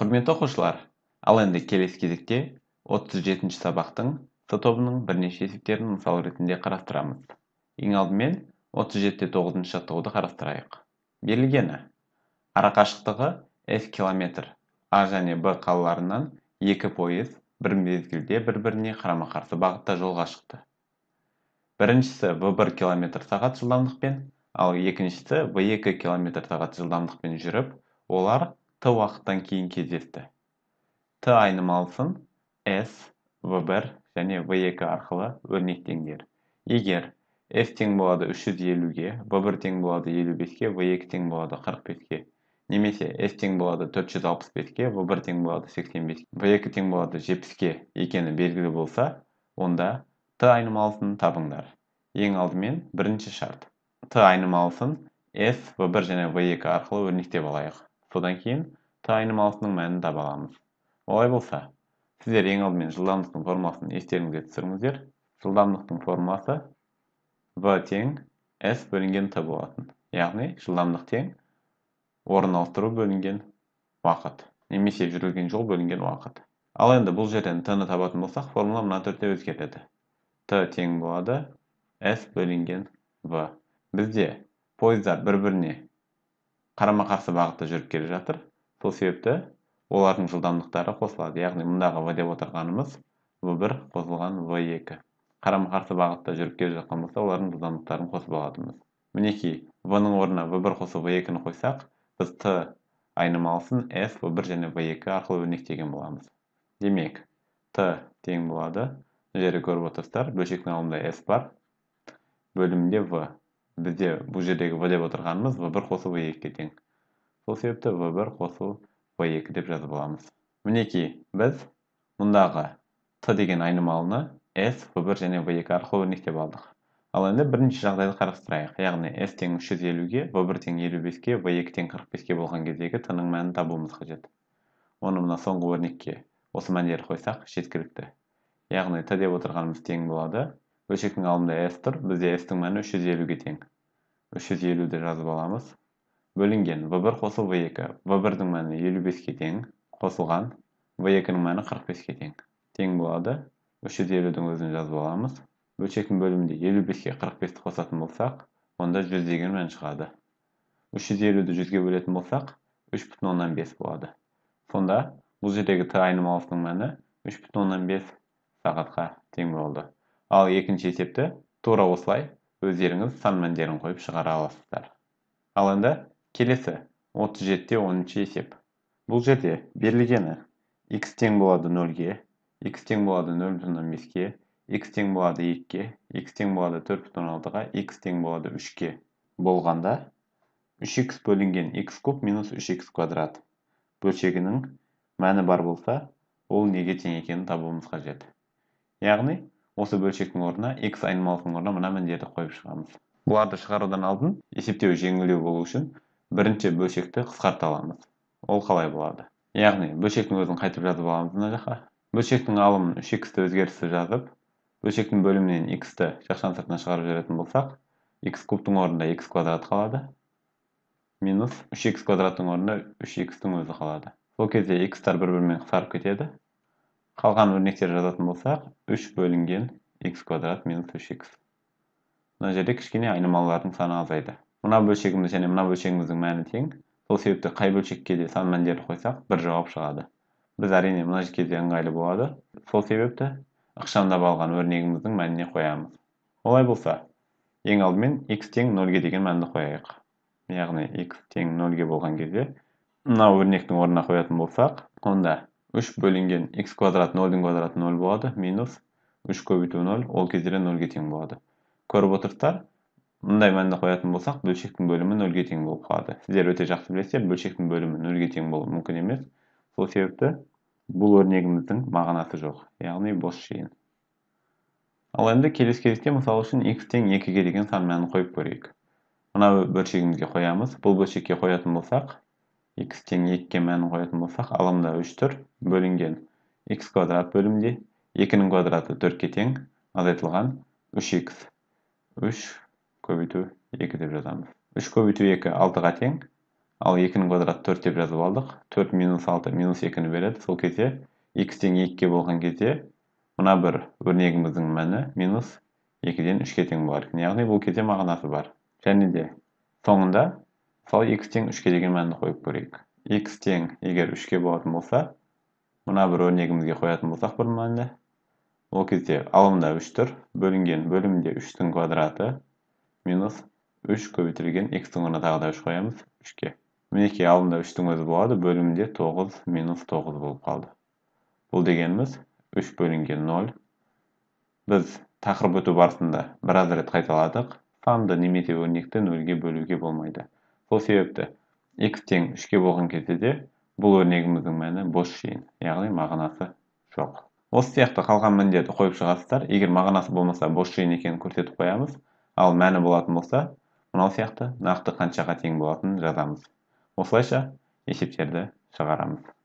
құрметті оқушылар ал енді келесі кезекте 37-ші сабақтың с тобының бірнеше есептерін мысал ретінде қарастырамыз ең алдымен 37-те 9-шы жаттығуды қарастырайық берілгені арақашықтығы с километр а және б қалаларынан екі пойыз бір мезгілде бір біріне қарама қарсы бағытта жолға шықты біріншісі в 1 километр сағат жылдамдықпен ал екіншісі в 2 километр сағат жылдамдықпен жүріп олар t уақыттан кейін кездесті т айнымалысын s v1 және v2 арқылы өрнектеңдер егер s тең болады 350-ге v1 тең болады 55-ке v2 тең болады 45-ке немесе s тең болады 465-ке v1 тең болады 85-ке v2 тең болады 70-ке екені белгілі болса онда т айнымалысын табыңдар ең алдымен бірінші шарт т айнымалысын s v1 және v2 арқылы өрнектеп алайық содан кейін тайным алысының мәнін таба аламыз олай болса сіздер ең алдымен жылдамдықтың формасын естеріңізге түсіріңіздер жылдамдықтың формуласы v тең s бөлінген t болатын яғни жылдамдық тең орын ауыстыру бөлінген уақыт немесе жүрілген жол бөлінген уақыт ал енді бұл жерден t-ны табатын болсақ формула мына түрде өзгереді t тең болады s бөлінген v бізде пойыздар бір біріне қарама қарсы бағытта жүріп келе жатыр сол себепті олардың жылдамдықтары қосылады яғни мұндағы в деп отырғанымыз v1 қосылған v2 қарама қарсы бағытта жүріп келе жатқан болса олардың жылдамдықтарын қосып алатынбыз мінекей v-ның орнына v1 қосып v 2 қойсақ біз t айнымалысын с в 1 және v2 арқылы өрнектеген боламыз демек t тең болады мына жерде көріп отырсыздар бөлшектің алдында с бар бөлімінде в бізде бұл жердегі в деп отырғанымыз в1 қосу в 2 ке тең сол себепті в1 қосу в2 деп жазып аламыз мінекей біз мұндағы т деген айнымалыны s v1 және v2 арқылы өрнектеп алдық ал енді бірінші жағдайды қарастырайық яғни s тең 350-ге v1 тең 55-ке v2 тең 45-ке болған кездегі т ның мәнін табуымыз қажет оны мына соңғы өрнекке осы мәндерді қойсақ жеткілікті яғни т деп отырғанымыз тең болады бөлшектің алымында s тұр бізде s-тің мәні 350-ге тең 350-ді жазып аламыз бөлінген v1 қосыл v2 v1-дің мәні 55-ке тең қосылған v2-нің мәні 45-ке тең тең болады 350-дің өзін жазып аламыз бөлшектің бөлімінде 55-ке 45-ті қосатын болсақ онда 100 деген мән шығады 350-ді 100-ге бөлетін болсақ 3,5 болады сонда бұл жердегі t айнымалысының мәні 3,5 сағатқа тең болды ал екінші есепті тура осылай өздеріңіз сан мәндерін қойып шығара аласыздар ал енді келесі 37-те 10 есеп бұл жерде берілгені x тең болады 0-ге x тең болады 0,5-ке x тең болады 2-ге, x тең болады 4,6-ға, x тең болады 3-ке болғанда 3x бөлінген x куб минус 3x квадрат бөлшегінің мәні бар болса, ол неге тең екенін табуымыз қажет. Яғни, осы бөлшектің орнына x айнымалысының орнына мына міндерді қойып шығамыз бұларды шығарудан алдын есептеу жеңілдеу болу үшін бірінші бөлшекті қысқарта аламыз ол қалай болады яғни бөлшектің өзін қайтып жазып аламыз мына жаққа бөлшектің алымын үш х өзгерісі жазып бөлшектің бөлімінен x-ті жақшаның сыртына шығарып жіберетін болсақ x кубтың орнында x квадрат қалады минус үш x квадраттың орнында үш x тің өзі қалады сол кезде x-тар бір-бірімен қысарып кетеді қалған өрнектер жазатын болсақ 3 бөлінген x квадрат минус 3x мына жерде кішкене айнымалылардың саны азайды мына бөлшегіміз және мына бөлшегіміздің мәні тең сол себепті қай бөлшекке де сан мәндерді қойсақ бір жауап шығады біз әрине мына кезде ыңғайлы болады сол себепті ықшамдап алған өрнегіміздің мәніне қоямыз олай болса ең алдымен x тең нөлге деген мәнді қояйық яғни x тең нөлге болған кезде мына өрнектің орнына қоятын болсақ онда 3 бөлінген x квадрат 0-дің квадраты 0 болады минус 3 көбейту 0, ол кезде 0 нөлге тең болады көріп отырсыздар мындай мәнді қоятын болсақ бөлшектің бөлімі нөлге тең болып қалады сіздер өте жақсы білесіздер бөлшектің бөлімі нөлге тең болуы мүмкін емес сол себепті бұл өрнегіміздің мағынасы жоқ яғни бос шейін. ал енді келесі кезекте мысал үшін x тең екіге деген сан мәнін қойып көрейік мына бөлшегімізге қоямыз бұл бөлшекке қоятын болсақ x тең 2 ке мәнін қойатын болсақ алымда 3 тұр бөлінген x квадрат бөлімде 2-нің квадраты 4-ке тең азайтылған 3x 3 көбейту 2 деп жазамыз 3 көбейту 2 6-ға тең ал 2-нің квадраты 4 деп жазып алдық 4 6 2-ні береді сол кезде x тең 2-ге болған кезде мына бір өрнегіміздің мәні минус 2-ден 3-ке тең болар екен яғни бұл кезде мағынасы бар және де соңында мысалы x тең үшке деген мәнді қойып көрейік x тең егер үшке болатын болса мына бір өрнегімізге қоятын болсақ бір мәнді ол кезде алымда үш тұр бөлінген бөлімде үштің квадраты минус үш көбейтілген x-тің орнына тағы да үш қоямыз үшке мінекей алымда үштің өзі болады бөлімінде тоғыз минус тоғыз болып қалды бұл дегеніміз үш бөлінген ноль біз тақырып өту барысында біраз рет қайталадық санды немесе өрнекті нөлге бөлуге болмайды сол себепті x тең үшке болған кезде де бұл өрнегіміздің мәні бос шейін, яғни мағынасы жоқ осы сияқты қалған міндетті қойып шығасыздар егер мағынасы болмаса бос жиын екенін көрсетіп қоямыз ал мәні болатын болса мынау сияқты нақты қаншаға тең болатынын жазамыз осылайша есептерді шығарамыз